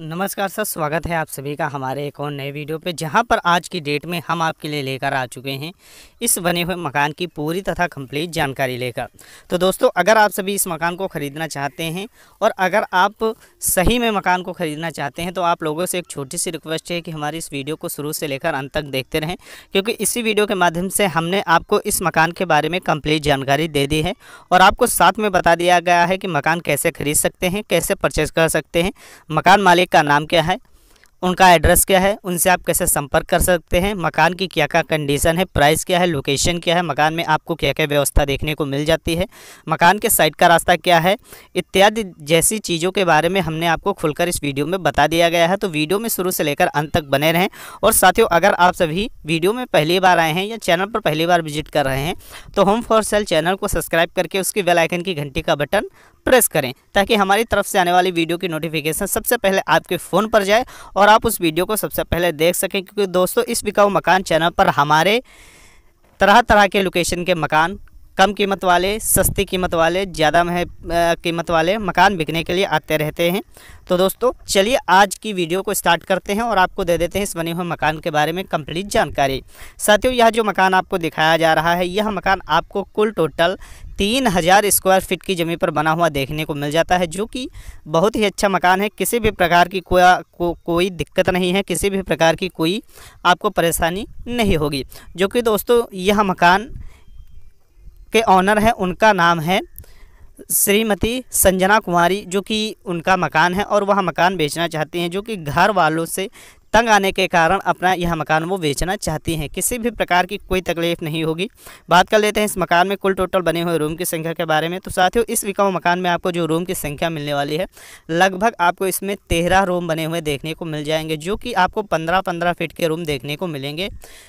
नमस्कार सर स्वागत है आप सभी का हमारे एक और नए वीडियो पे जहां पर आज की डेट में हम आपके लिए लेकर आ चुके हैं इस बने हुए मकान की पूरी तथा कंप्लीट जानकारी लेकर तो दोस्तों अगर आप सभी इस मकान को ख़रीदना चाहते हैं और अगर आप सही में मकान को ख़रीदना चाहते हैं तो आप लोगों से एक छोटी सी रिक्वेस्ट है कि हमारी इस वीडियो को शुरू से लेकर अंत तक देखते रहें क्योंकि इसी वीडियो के माध्यम से हमने आपको इस मकान के बारे में कम्प्लीट जानकारी दे दी है और आपको साथ में बता दिया गया है कि मकान कैसे खरीद सकते हैं कैसे परचेज़ कर सकते हैं मकान मालिक का नाम क्या है उनका एड्रेस क्या है उनसे आप कैसे संपर्क कर सकते हैं मकान की क्या क्या कंडीशन है प्राइस क्या है लोकेशन क्या है मकान में आपको क्या क्या व्यवस्था देखने को मिल जाती है मकान के साइड का रास्ता क्या है इत्यादि जैसी चीज़ों के बारे में हमने आपको खुलकर इस वीडियो में बता दिया गया है तो वीडियो में शुरू से लेकर अंत तक बने रहें और साथियों अगर आप सभी वीडियो में पहली बार आए हैं या चैनल पर पहली बार विजिट कर रहे हैं तो होम फॉर सेल चैनल को सब्सक्राइब करके उसकी वेलाइकन की घंटी का बटन प्रेस करें ताकि हमारी तरफ से आने वाली वीडियो की नोटिफिकेशन सबसे पहले आपके फ़ोन पर जाए और आप उस वीडियो को सबसे पहले देख सकें क्योंकि दोस्तों इस बिकाऊ मकान चैनल पर हमारे तरह तरह के लोकेशन के मकान कम कीमत वाले सस्ती कीमत वाले ज़्यादा मह कीमत वाले मकान बिकने के लिए आते रहते हैं तो दोस्तों चलिए आज की वीडियो को स्टार्ट करते हैं और आपको दे देते हैं इस बने हुए मकान के बारे में कंप्लीट जानकारी साथियों यह जो मकान आपको दिखाया जा रहा है यह मकान आपको कुल टोटल तीन हज़ार स्क्वायर फीट की ज़मीन पर बना हुआ देखने को मिल जाता है जो कि बहुत ही अच्छा मकान है किसी भी प्रकार की को, को, कोई दिक्कत नहीं है किसी भी प्रकार की कोई आपको परेशानी नहीं होगी जो कि दोस्तों यह मकान के ऑनर हैं उनका नाम है श्रीमती संजना कुमारी जो कि उनका मकान है और वह मकान बेचना चाहती हैं जो कि घर वालों से तंग आने के कारण अपना यह मकान वो बेचना चाहती हैं किसी भी प्रकार की कोई तकलीफ नहीं होगी बात कर लेते हैं इस मकान में कुल टोटल बने हुए रूम की संख्या के बारे में तो साथियों इस विकम मकान में आपको जो रूम की संख्या मिलने वाली है लगभग आपको इसमें तेरह रूम बने हुए देखने को मिल जाएंगे जो कि आपको पंद्रह पंद्रह फिट के रूम देखने को मिलेंगे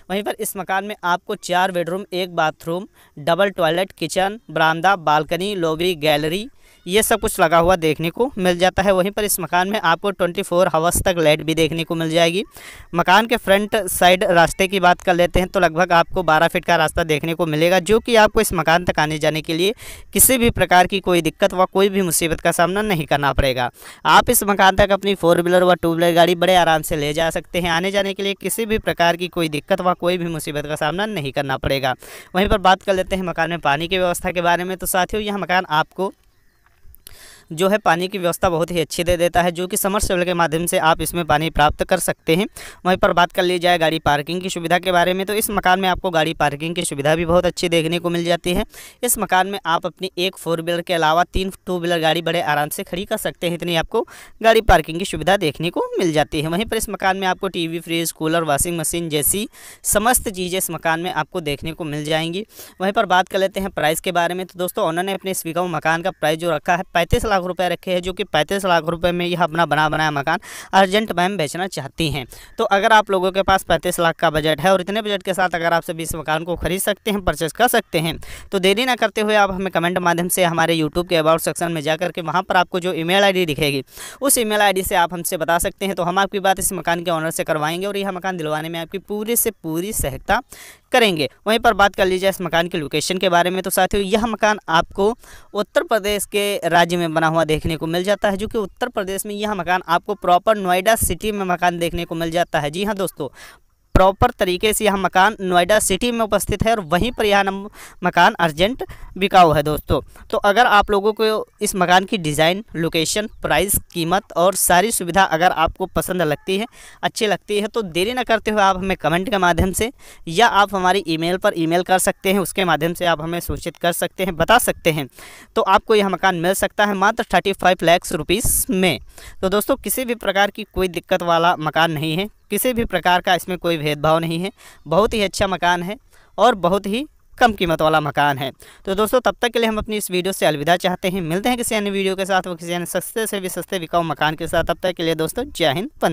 वहीं पर इस मकान में आपको चार बेडरूम एक बाथरूम डबल टॉयलेट किचन बरामदा बालकनी लॉबी गैलरी ये सब कुछ लगा हुआ देखने को मिल जाता है वहीं पर इस मकान में आपको 24 फोर आवर्स तक लाइट भी देखने को मिल जाएगी मकान के फ्रंट साइड रास्ते की बात कर लेते हैं तो लगभग आपको 12 फीट का रास्ता देखने को मिलेगा जो कि आपको इस मकान तक आने जाने के लिए किसी भी प्रकार की कोई दिक्कत व कोई भी मुसीबत का सामना नहीं करना पड़ेगा आप इस मकान तक अपनी फोर व्हीलर व टू व्हीलर गाड़ी बड़े आराम से ले जा सकते हैं आने जाने के लिए किसी भी प्रकार की कोई दिक्कत व कोई भी मुसीबत का सामना नहीं करना पड़ेगा वहीं पर बात कर लेते हैं मकान में पानी की व्यवस्था के बारे में तो साथियों यह मकान आपको जो है पानी की व्यवस्था बहुत ही अच्छी दे देता है जो कि सेवल के माध्यम से आप इसमें पानी प्राप्त कर सकते हैं वहीं पर बात कर ली जाए गाड़ी पार्किंग की सुविधा के बारे में तो इस मकान में आपको गाड़ी पार्किंग की सुविधा भी बहुत अच्छी देखने को मिल जाती है इस मकान में आप अपनी एक फोर व्हीलर के अलावा तीन टू व्हीलर गाड़ी बड़े आराम से खड़ी कर सकते हैं इतनी आपको गाड़ी पार्किंग की सुविधा देखने को मिल जाती है वहीं पर इस मकान में आपको टी फ्रिज कूलर वॉशिंग मशीन जैसी समस्त चीज़ें इस मकान में आपको देखने को मिल जाएंगी वहीं पर बात कर लेते हैं प्राइस के बारे में तो दोस्तों ऑनर ने अपने इस मकान का प्राइस जो रखा है पैंतीस लाख रुपए रखे हैं जो कि पैंतीस लाख रुपए में यह अपना बना बनाया मकान अर्जेंट में बेचना चाहती हैं तो अगर आप लोगों के पास पैंतीस लाख का बजट है और इतने बजट के साथ अगर आप सभी इस मकान को खरीद सकते हैं परचेस कर सकते हैं तो देरी ना करते हुए आप हमें कमेंट माध्यम से हमारे यूट्यूब के अबाउट सेक्शन में जाकर के वहाँ पर आपको जो ई मेल दिखेगी उस ई मेल से आप हमसे बता सकते हैं तो हम आपकी बात इस मकान के ऑनर से करवाएंगे और यह मकान दिलवाने में आपकी पूरी से पूरी सहायता करेंगे वहीं पर बात कर लीजिए इस मकान की लोकेशन के बारे में तो साथियों यह मकान आपको उत्तर प्रदेश के राज्य में बना हुआ देखने को मिल जाता है जो कि उत्तर प्रदेश में यह मकान आपको प्रॉपर नोएडा सिटी में मकान देखने को मिल जाता है जी हाँ दोस्तों प्रॉपर तरीके से यह मकान नोएडा सिटी में उपस्थित है और वहीं पर यह मकान अर्जेंट बिकाऊ है दोस्तों तो अगर आप लोगों को इस मकान की डिज़ाइन लोकेशन प्राइस कीमत और सारी सुविधा अगर आपको पसंद लगती है अच्छी लगती है तो देरी ना करते हुए आप हमें कमेंट के माध्यम से या आप हमारी ई पर ई कर सकते हैं उसके माध्यम से आप हमें सूचित कर सकते हैं बता सकते हैं तो आपको यह मकान मिल सकता है मात्र थर्टी फाइव लैक्स में तो दोस्तों किसी भी प्रकार की कोई दिक्कत वाला मकान नहीं है किसी भी प्रकार का इसमें कोई भेदभाव नहीं है बहुत ही अच्छा मकान है और बहुत ही कम कीमत वाला मकान है तो दोस्तों तब तक के लिए हम अपनी इस वीडियो से अलविदा चाहते हैं मिलते हैं किसी अन्य वीडियो के साथ व किसी अन्य सस्ते से भी सस्ते बिकाऊ मकान के साथ तब तक के लिए दोस्तों जय हिंद धन्यवाद